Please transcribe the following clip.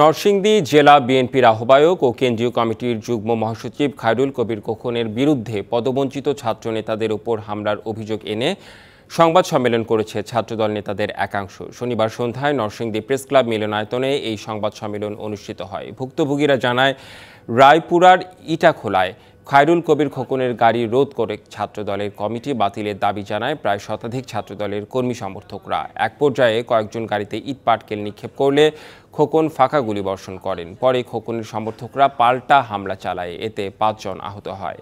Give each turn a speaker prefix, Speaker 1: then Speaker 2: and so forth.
Speaker 1: নরসিংদী জেলা বিএনপির আহ্বায়ক ও কেন্দ্রীয় কমিটির যুগ্ম মহাসচিব খায়রুল কবির কোকনের বিরুদ্ধে পদবঞ্চিত ছাত্র নেতাদের ওপর হামলার অভিযোগ এনে সংবাদ সম্মেলন করেছে ছাত্রদল নেতাদের একাংশ শনিবার সন্ধ্যায় নরসিংদী প্রেস ক্লাব মিলনায়তনে এই সংবাদ সম্মেলন অনুষ্ঠিত হয় ভুক্তভোগীরা জানায় রায়পুরার ইটাখোলায় খায়রুল কবির খোকনের গাড়ি রোধ করে ছাত্রদলের কমিটি বাতিলের দাবি জানায় প্রায় শতাধিক ছাত্রদলের কর্মী সমর্থকরা এক পর্যায়ে কয়েকজন গাড়িতে ইট পাটকেল নিক্ষেপ করলে খোকন ফাঁকা গুলিবর্ষণ করেন পরে খোকনের সমর্থকরা পাল্টা হামলা চালায় এতে পাঁচজন আহত হয়